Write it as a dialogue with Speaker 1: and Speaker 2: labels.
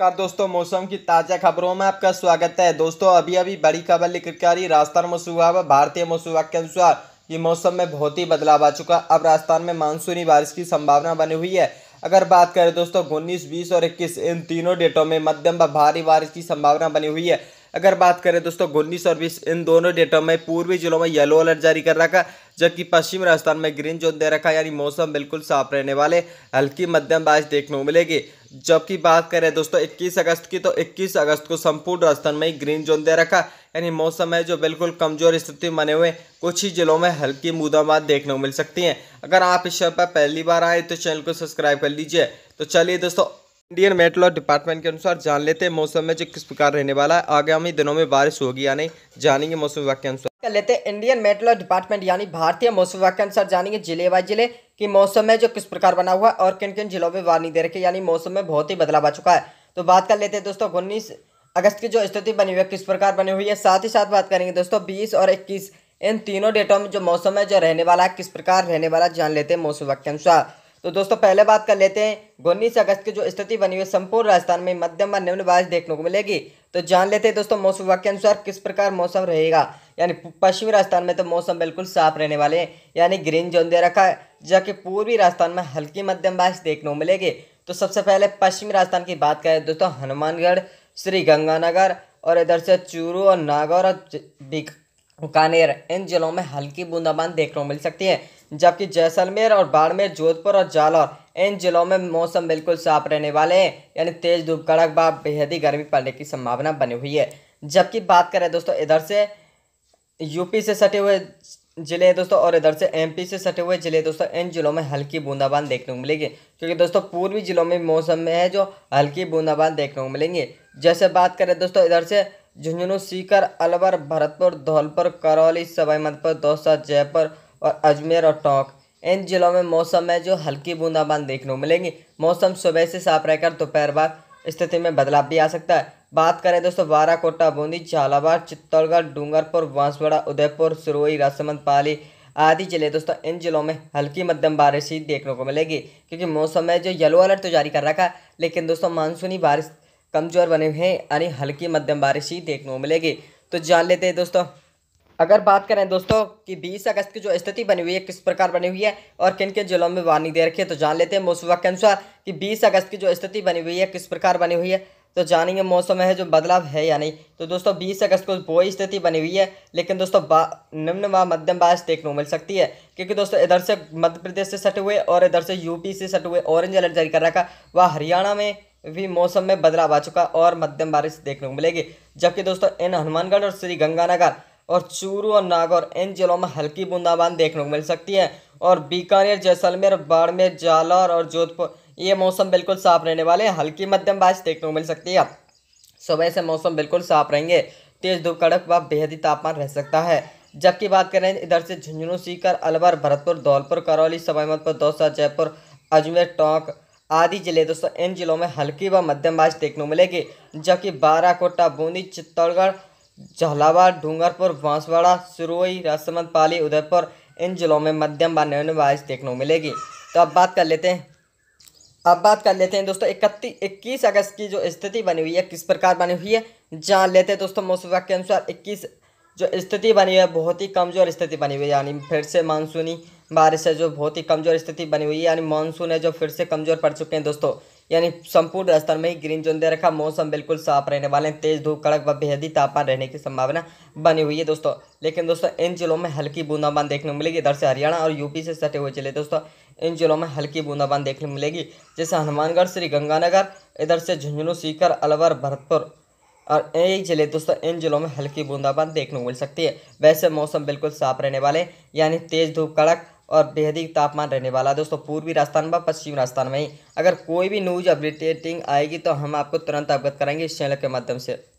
Speaker 1: नमस्कार दोस्तों मौसम की ताज़ा खबरों में आपका स्वागत है दोस्तों अभी अभी बड़ी खबर लेकर के आ रही राजस्थान मौसम विभाग भारतीय विभाग के अनुसार ये मौसम में बहुत ही बदलाव आ चुका अब राजस्थान में मानसूनी बारिश की संभावना बनी हुई है अगर बात करें दोस्तों उन्नीस बीस और इक्कीस इन तीनों डेटों में मध्यम व भारी बारिश की संभावना बनी हुई है अगर बात करें दोस्तों उन्नीस और बीस इन दोनों डेटों में पूर्वी जिलों में येलो अलर्ट जारी कर रखा जबकि पश्चिम राजस्थान में ग्रीन जोन दे रखा यानी मौसम बिल्कुल साफ रहने वाले हल्की मध्यम बारिश देखने को मिलेगी जबकि बात करें दोस्तों 21 अगस्त की तो 21 अगस्त को संपूर्ण राजस्थान में ही ग्रीन जोन दे रखा यानी मौसम है जो बिल्कुल कमजोर स्थिति बने हुए कुछ ही जिलों में हल्की मुदाबाद देखने को मिल सकती हैं अगर आप इस शो पर पहली बार आए तो चैनल को सब्सक्राइब कर लीजिए तो चलिए दोस्तों इंडियन मेटलॉ डिपार्टमेंट के अनुसार जान लेते हैं मौसम में जो किस प्रकार रहने वाला है आगामी दिनों में बारिश होगी या नहीं जानेंगे मौसम विभाग के अनुसार
Speaker 2: कर लेते हैं इंडियन मेटलॉ डिपार्टमेंट यानी भारतीय मौसम विभाग के अनुसार जानेंगे जिले बाय जिले की मौसम में जो किस प्रकार बना हुआ है और किन किन जिलों में वार्निंग दे रखी है यानी मौसम में बहुत ही बदलाव आ चुका है तो बात कर लेते हैं दोस्तों उन्नीस अगस्त की जो स्थिति बनी हुई है किस प्रकार बनी हुई है साथ ही साथ बात करेंगे दोस्तों बीस और इक्कीस इन तीनों डेटों में जो मौसम है जो रहने वाला है किस प्रकार रहने वाला जान लेते हैं मौसम विभाग के अनुसार तो दोस्तों पहले बात कर लेते हैं उन्नीस अगस्त की जो स्थिति बनी हुई संपूर्ण राजस्थान में मध्यम व निम्न बारिश देखने को मिलेगी तो जान लेते हैं दोस्तों मौसम विभाग के अनुसार किस प्रकार मौसम रहेगा यानी पश्चिमी राजस्थान में तो मौसम बिल्कुल साफ रहने वाले हैं यानी ग्रीन जोन दे रखा है जबकि पूर्वी राजस्थान में हल्की मध्यम बारिश देखने को मिलेगी तो सबसे पहले पश्चिमी राजस्थान की बात करें दोस्तों हनुमानगढ़ श्री गंगानगर और इधर से चूरू और नागौर और बीकानेर इन जिलों में हल्की बूंदाबांद देखने को मिल सकती है जबकि जैसलमेर और बाड़मेर जोधपुर और जालौर इन जिलों में मौसम बिल्कुल साफ रहने वाले हैं यानी तेज धूप कड़क व बेहद ही गर्मी पड़ने की संभावना बनी हुई है जबकि बात करें दोस्तों इधर से यूपी से सटे हुए जिले दोस्तों और इधर से एमपी से सटे हुए जिले दोस्तों इन जिलों में हल्की बूंदाबांद देखने को मिलेगी क्योंकि दोस्तों पूर्वी जिलों में मौसम में है जो हल्की बूंदाबांद देखने को मिलेंगे जैसे बात करें दोस्तों इधर से झुंझुनू सीकर अलवर भरतपुर धौलपुर करौली सवाई दौसा जयपुर और अजमेर और टोंक इन जिलों में मौसम में जो हल्की बूंदाबांद देखने को मिलेंगी मौसम सुबह से साफ रहकर दोपहर बाद स्थिति में बदलाव भी आ सकता है बात करें दोस्तों बाराकोटा बूंदी झालावाड़ चित्तौड़गढ़ डूंगरपुर बांसवाड़ा उदयपुर सिरोही राजसमंद पाली आदि जिले दोस्तों इन जिलों में हल्की मध्यम बारिश ही देखने को मिलेगी क्योंकि मौसम में जो येलो अलर्ट तो जारी कर रखा है लेकिन दोस्तों मानसूनी बारिश कमजोर बने हुए हैं यानी हल्की मध्यम बारिश ही देखने को मिलेगी तो जान लेते हैं दोस्तों अगर बात करें दोस्तों कि 20 अगस्त की जो स्थिति बनी हुई है किस प्रकार बनी हुई है और किन किन जिलों में वार्निंग दे रखी है तो जान लेते हैं मौसम के अनुसार कि 20 अगस्त की जो स्थिति बनी हुई है किस प्रकार बनी हुई है तो जानेंगे मौसम है जो बदलाव है या नहीं तो दोस्तों 20 अगस्त को वो स्थिति बनी हुई है लेकिन दोस्तों निम्न व मध्यम बारिश देखने को मिल सकती है क्योंकि दोस्तों इधर से मध्य प्रदेश से सटे हुए और इधर से यूपी से सटे हुए ऑरेंज अलर्ट जारी कर रखा वह हरियाणा में भी मौसम में बदलाव आ चुका और मध्यम बारिश देखने को मिलेगी जबकि दोस्तों इन हनुमानगढ़ और श्री गंगानगर और चूरू और नागौर इन जिलों में हल्की बूंदाबांदी देखने को मिल सकती है और बीकानेर जैसलमेर बाड़मेर जालौर और जोधपुर ये मौसम बिल्कुल साफ रहने वाले हैं हल्की मध्यम बारिश देखने को मिल सकती है सुबह से मौसम बिल्कुल साफ रहेंगे तेज धूप कड़क व बेहद ही तापमान रह सकता है जबकि बात करें इधर से झुंझुनू सीकर अलवर भरतपुर धौलपुर करौली सवाईमाधोपुर दौसा जयपुर अजमेर टोंक आदि जिले दोस्तों इन जिलों में हल्की व मध्यम बारिश देखने को मिलेगी जबकि बाराकोटा बूंदी चित्तौड़गढ़ जहलावा डूंगरपुर बांसवाड़ा सुरोई राजसमंद पाली उदयपुर इन जिलों में मध्यम व निम्न बारिश देखने को मिलेगी तो अब बात कर लेते हैं अब बात कर लेते हैं दोस्तों इकतीस इक्कीस अगस्त की जो स्थिति बनी हुई है किस प्रकार बनी हुई है जान लेते हैं दोस्तों मौसम विभाग के अनुसार इक्कीस जो स्थिति बनी हुई है बहुत ही कमज़ोर स्थिति बनी हुई है यानी फिर से मानसूनी बारिश है जो बहुत ही कमज़ोर स्थिति बनी हुई है यानी मानसून है जो फिर से कमज़ोर पड़ चुके हैं दोस्तों यानी संपूर्ण राजस्थान में ही ग्रीन जोन दे रखा मौसम बिल्कुल साफ रहने वाले हैं तेज धूप कड़क व बेहद ही तापमान रहने की संभावना बनी हुई है दोस्तों लेकिन दोस्तों इन जिलों में हल्की बूंदाबांद देखने को मिलेगी इधर से हरियाणा और यूपी से सटे हुए जिले दोस्तों इन जिलों में हल्की बूंदाबांद देखने को मिलेगी जैसे हनुमानगढ़ श्री गंगानगर इधर से झुंझुनू सीकर अलवर भरतपुर और यही जिले दोस्तों इन जिलों में हल्की बूंदाबांद देखने को मिल सकती है वैसे मौसम बिल्कुल साफ रहने वाले यानी तेज धूप कड़क और बेहद ही तापमान रहने वाला है दोस्तों पूर्वी राजस्थान व पश्चिम राजस्थान में ही अगर कोई भी न्यूज़ अपडेटिंग आएगी तो हम आपको तुरंत अवगत कराएंगे इस चैनल के माध्यम से